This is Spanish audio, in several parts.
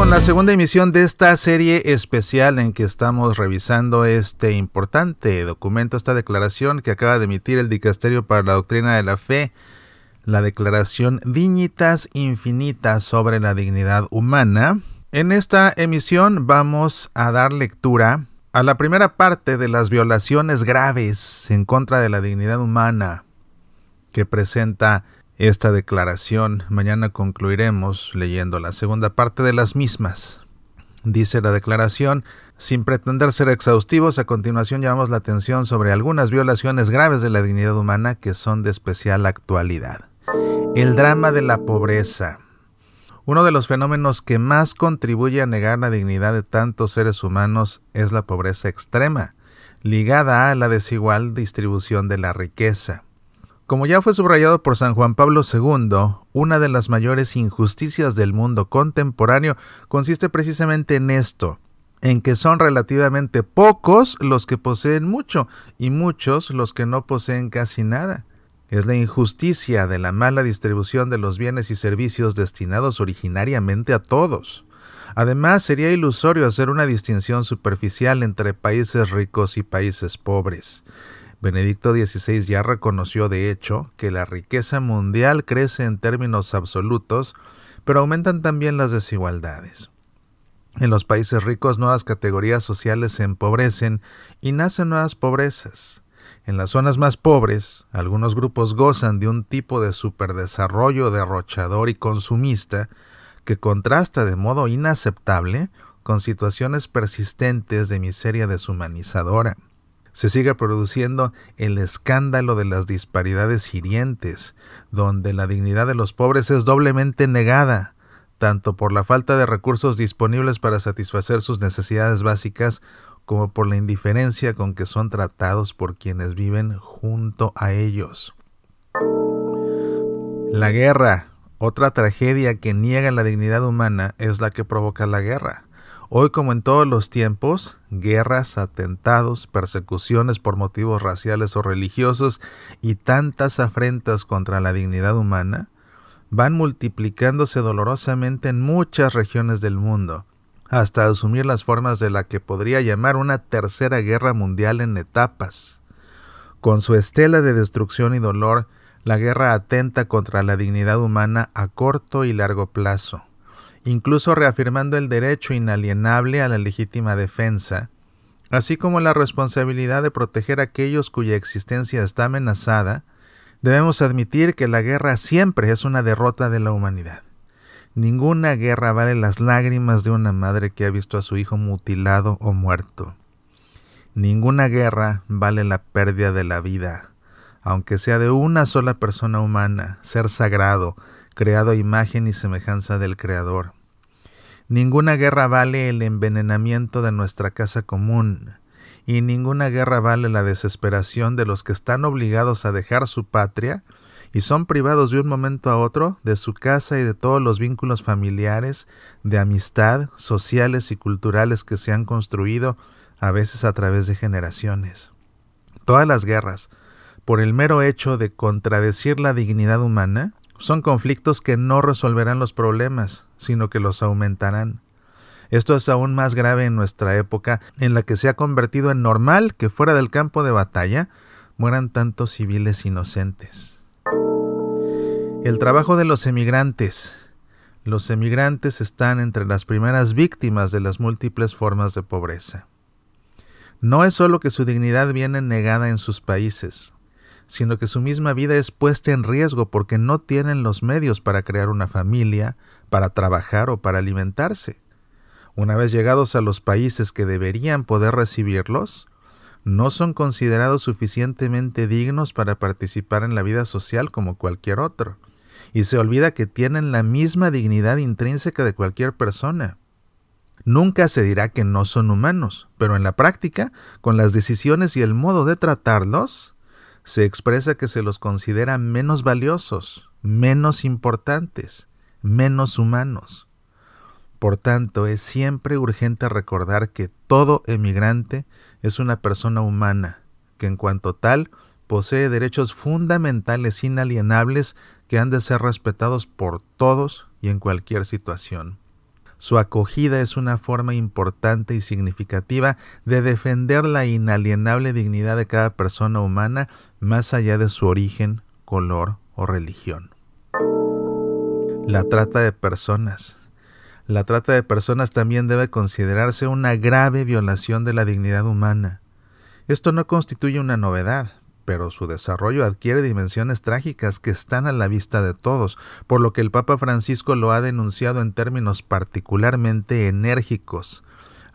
con la segunda emisión de esta serie especial en que estamos revisando este importante documento, esta declaración que acaba de emitir el Dicasterio para la Doctrina de la Fe, la declaración Dignitas Infinitas sobre la Dignidad Humana. En esta emisión vamos a dar lectura a la primera parte de las violaciones graves en contra de la dignidad humana que presenta esta declaración. Mañana concluiremos leyendo la segunda parte de las mismas. Dice la declaración, sin pretender ser exhaustivos, a continuación llamamos la atención sobre algunas violaciones graves de la dignidad humana que son de especial actualidad. El drama de la pobreza. Uno de los fenómenos que más contribuye a negar la dignidad de tantos seres humanos es la pobreza extrema, ligada a la desigual distribución de la riqueza. Como ya fue subrayado por San Juan Pablo II, una de las mayores injusticias del mundo contemporáneo consiste precisamente en esto, en que son relativamente pocos los que poseen mucho y muchos los que no poseen casi nada. Es la injusticia de la mala distribución de los bienes y servicios destinados originariamente a todos. Además, sería ilusorio hacer una distinción superficial entre países ricos y países pobres. Benedicto XVI ya reconoció de hecho que la riqueza mundial crece en términos absolutos, pero aumentan también las desigualdades. En los países ricos nuevas categorías sociales se empobrecen y nacen nuevas pobrezas. En las zonas más pobres, algunos grupos gozan de un tipo de superdesarrollo derrochador y consumista que contrasta de modo inaceptable con situaciones persistentes de miseria deshumanizadora se sigue produciendo el escándalo de las disparidades hirientes, donde la dignidad de los pobres es doblemente negada, tanto por la falta de recursos disponibles para satisfacer sus necesidades básicas como por la indiferencia con que son tratados por quienes viven junto a ellos. La guerra, otra tragedia que niega la dignidad humana, es la que provoca la guerra. Hoy como en todos los tiempos, guerras, atentados, persecuciones por motivos raciales o religiosos y tantas afrentas contra la dignidad humana van multiplicándose dolorosamente en muchas regiones del mundo, hasta asumir las formas de la que podría llamar una tercera guerra mundial en etapas. Con su estela de destrucción y dolor, la guerra atenta contra la dignidad humana a corto y largo plazo incluso reafirmando el derecho inalienable a la legítima defensa, así como la responsabilidad de proteger a aquellos cuya existencia está amenazada, debemos admitir que la guerra siempre es una derrota de la humanidad. Ninguna guerra vale las lágrimas de una madre que ha visto a su hijo mutilado o muerto. Ninguna guerra vale la pérdida de la vida, aunque sea de una sola persona humana, ser sagrado, creado a imagen y semejanza del Creador. Ninguna guerra vale el envenenamiento de nuestra casa común, y ninguna guerra vale la desesperación de los que están obligados a dejar su patria y son privados de un momento a otro de su casa y de todos los vínculos familiares, de amistad, sociales y culturales que se han construido a veces a través de generaciones. Todas las guerras, por el mero hecho de contradecir la dignidad humana, son conflictos que no resolverán los problemas, sino que los aumentarán. Esto es aún más grave en nuestra época, en la que se ha convertido en normal que fuera del campo de batalla mueran tantos civiles inocentes. El trabajo de los emigrantes. Los emigrantes están entre las primeras víctimas de las múltiples formas de pobreza. No es solo que su dignidad viene negada en sus países, sino que su misma vida es puesta en riesgo porque no tienen los medios para crear una familia, para trabajar o para alimentarse. Una vez llegados a los países que deberían poder recibirlos, no son considerados suficientemente dignos para participar en la vida social como cualquier otro, y se olvida que tienen la misma dignidad intrínseca de cualquier persona. Nunca se dirá que no son humanos, pero en la práctica, con las decisiones y el modo de tratarlos, se expresa que se los considera menos valiosos, menos importantes, menos humanos. Por tanto, es siempre urgente recordar que todo emigrante es una persona humana, que en cuanto tal posee derechos fundamentales inalienables que han de ser respetados por todos y en cualquier situación. Su acogida es una forma importante y significativa de defender la inalienable dignidad de cada persona humana más allá de su origen, color o religión. La trata de personas. La trata de personas también debe considerarse una grave violación de la dignidad humana. Esto no constituye una novedad pero su desarrollo adquiere dimensiones trágicas que están a la vista de todos, por lo que el Papa Francisco lo ha denunciado en términos particularmente enérgicos.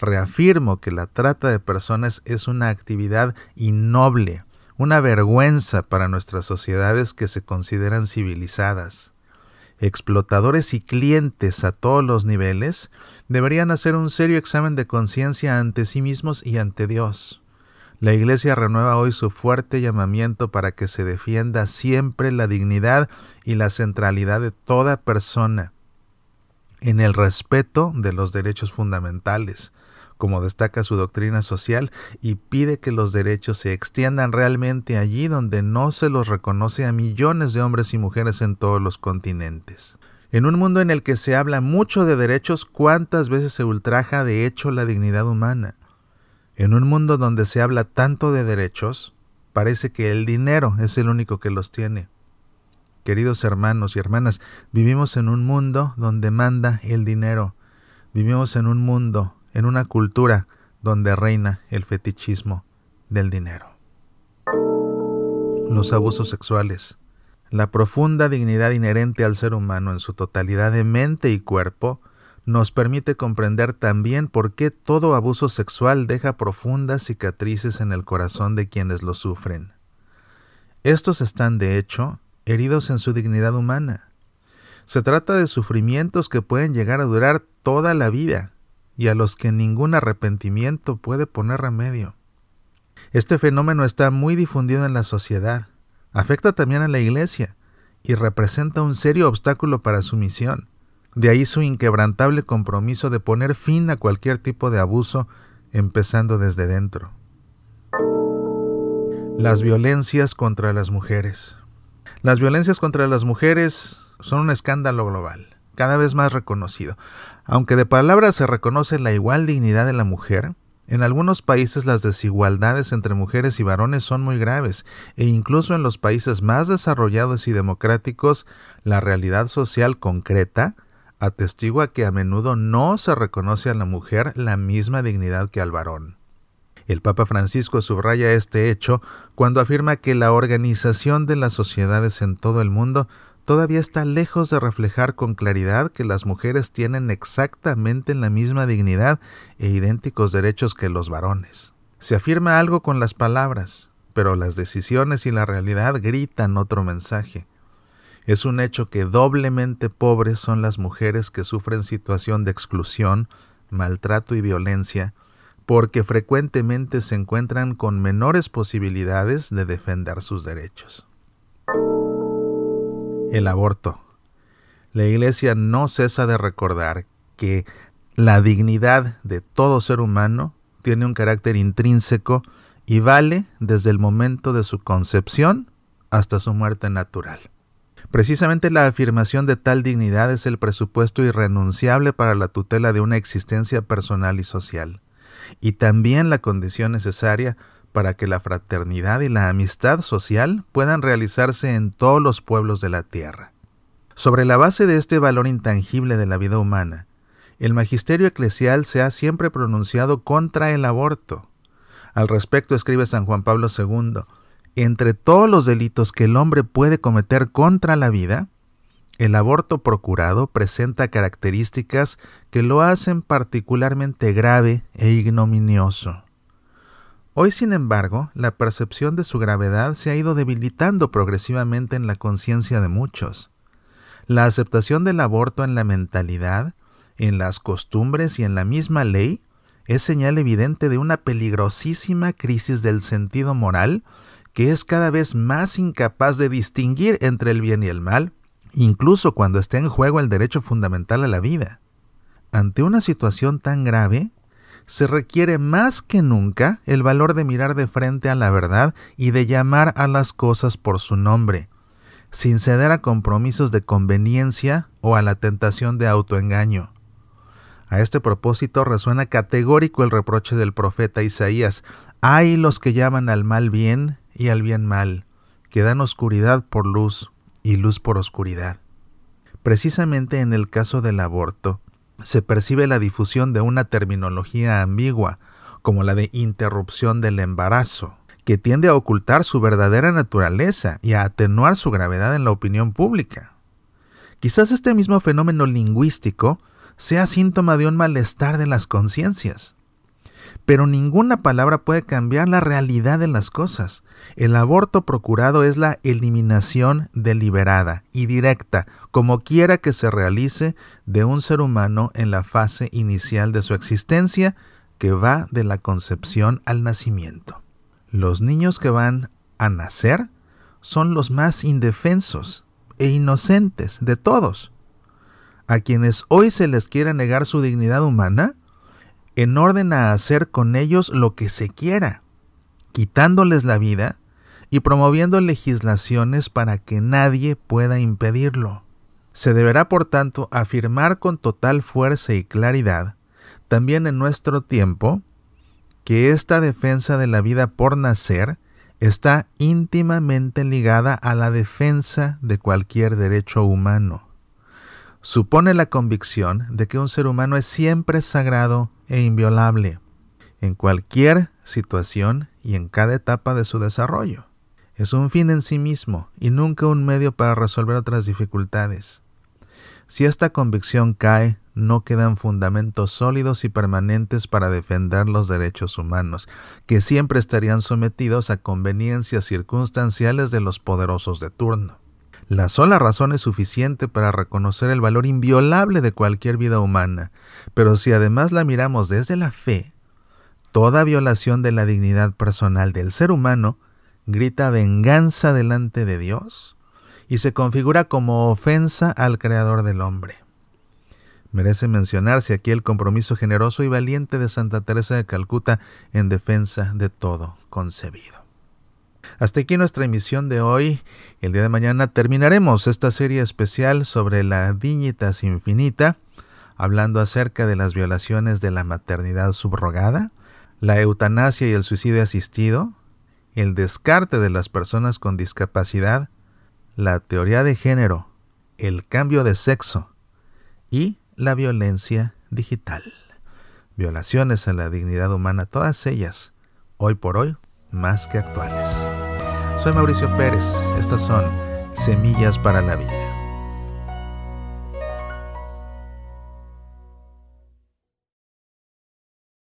Reafirmo que la trata de personas es una actividad innoble, una vergüenza para nuestras sociedades que se consideran civilizadas. Explotadores y clientes a todos los niveles deberían hacer un serio examen de conciencia ante sí mismos y ante Dios. La Iglesia renueva hoy su fuerte llamamiento para que se defienda siempre la dignidad y la centralidad de toda persona en el respeto de los derechos fundamentales, como destaca su doctrina social, y pide que los derechos se extiendan realmente allí donde no se los reconoce a millones de hombres y mujeres en todos los continentes. En un mundo en el que se habla mucho de derechos, ¿cuántas veces se ultraja de hecho la dignidad humana? En un mundo donde se habla tanto de derechos, parece que el dinero es el único que los tiene. Queridos hermanos y hermanas, vivimos en un mundo donde manda el dinero. Vivimos en un mundo, en una cultura donde reina el fetichismo del dinero. Los abusos sexuales. La profunda dignidad inherente al ser humano en su totalidad de mente y cuerpo nos permite comprender también por qué todo abuso sexual deja profundas cicatrices en el corazón de quienes lo sufren. Estos están, de hecho, heridos en su dignidad humana. Se trata de sufrimientos que pueden llegar a durar toda la vida y a los que ningún arrepentimiento puede poner remedio. Este fenómeno está muy difundido en la sociedad, afecta también a la Iglesia y representa un serio obstáculo para su misión de ahí su inquebrantable compromiso de poner fin a cualquier tipo de abuso, empezando desde dentro. Las violencias contra las mujeres. Las violencias contra las mujeres son un escándalo global, cada vez más reconocido. Aunque de palabra se reconoce la igual dignidad de la mujer, en algunos países las desigualdades entre mujeres y varones son muy graves, e incluso en los países más desarrollados y democráticos, la realidad social concreta atestigua que a menudo no se reconoce a la mujer la misma dignidad que al varón. El Papa Francisco subraya este hecho cuando afirma que la organización de las sociedades en todo el mundo todavía está lejos de reflejar con claridad que las mujeres tienen exactamente la misma dignidad e idénticos derechos que los varones. Se afirma algo con las palabras, pero las decisiones y la realidad gritan otro mensaje. Es un hecho que doblemente pobres son las mujeres que sufren situación de exclusión, maltrato y violencia, porque frecuentemente se encuentran con menores posibilidades de defender sus derechos. El aborto. La Iglesia no cesa de recordar que la dignidad de todo ser humano tiene un carácter intrínseco y vale desde el momento de su concepción hasta su muerte natural. Precisamente la afirmación de tal dignidad es el presupuesto irrenunciable para la tutela de una existencia personal y social, y también la condición necesaria para que la fraternidad y la amistad social puedan realizarse en todos los pueblos de la tierra. Sobre la base de este valor intangible de la vida humana, el magisterio eclesial se ha siempre pronunciado contra el aborto. Al respecto escribe San Juan Pablo II, entre todos los delitos que el hombre puede cometer contra la vida, el aborto procurado presenta características que lo hacen particularmente grave e ignominioso. Hoy, sin embargo, la percepción de su gravedad se ha ido debilitando progresivamente en la conciencia de muchos. La aceptación del aborto en la mentalidad, en las costumbres y en la misma ley es señal evidente de una peligrosísima crisis del sentido moral que es cada vez más incapaz de distinguir entre el bien y el mal, incluso cuando esté en juego el derecho fundamental a la vida. Ante una situación tan grave, se requiere más que nunca el valor de mirar de frente a la verdad y de llamar a las cosas por su nombre, sin ceder a compromisos de conveniencia o a la tentación de autoengaño. A este propósito resuena categórico el reproche del profeta Isaías, hay los que llaman al mal bien y al bien mal, que dan oscuridad por luz y luz por oscuridad. Precisamente en el caso del aborto, se percibe la difusión de una terminología ambigua, como la de interrupción del embarazo, que tiende a ocultar su verdadera naturaleza y a atenuar su gravedad en la opinión pública. Quizás este mismo fenómeno lingüístico sea síntoma de un malestar de las conciencias, pero ninguna palabra puede cambiar la realidad de las cosas. El aborto procurado es la eliminación deliberada y directa, como quiera que se realice, de un ser humano en la fase inicial de su existencia, que va de la concepción al nacimiento. Los niños que van a nacer son los más indefensos e inocentes de todos. A quienes hoy se les quiere negar su dignidad humana, en orden a hacer con ellos lo que se quiera, quitándoles la vida y promoviendo legislaciones para que nadie pueda impedirlo. Se deberá, por tanto, afirmar con total fuerza y claridad, también en nuestro tiempo, que esta defensa de la vida por nacer está íntimamente ligada a la defensa de cualquier derecho humano. Supone la convicción de que un ser humano es siempre sagrado e inviolable en cualquier situación y en cada etapa de su desarrollo. Es un fin en sí mismo y nunca un medio para resolver otras dificultades. Si esta convicción cae, no quedan fundamentos sólidos y permanentes para defender los derechos humanos, que siempre estarían sometidos a conveniencias circunstanciales de los poderosos de turno. La sola razón es suficiente para reconocer el valor inviolable de cualquier vida humana, pero si además la miramos desde la fe, toda violación de la dignidad personal del ser humano grita venganza delante de Dios y se configura como ofensa al Creador del hombre. Merece mencionarse aquí el compromiso generoso y valiente de Santa Teresa de Calcuta en defensa de todo concebido. Hasta aquí nuestra emisión de hoy. El día de mañana terminaremos esta serie especial sobre la dignitas infinita, hablando acerca de las violaciones de la maternidad subrogada, la eutanasia y el suicidio asistido, el descarte de las personas con discapacidad, la teoría de género, el cambio de sexo y la violencia digital. Violaciones a la dignidad humana, todas ellas, hoy por hoy, más que actuales. Soy Mauricio Pérez, estas son Semillas para la Vida.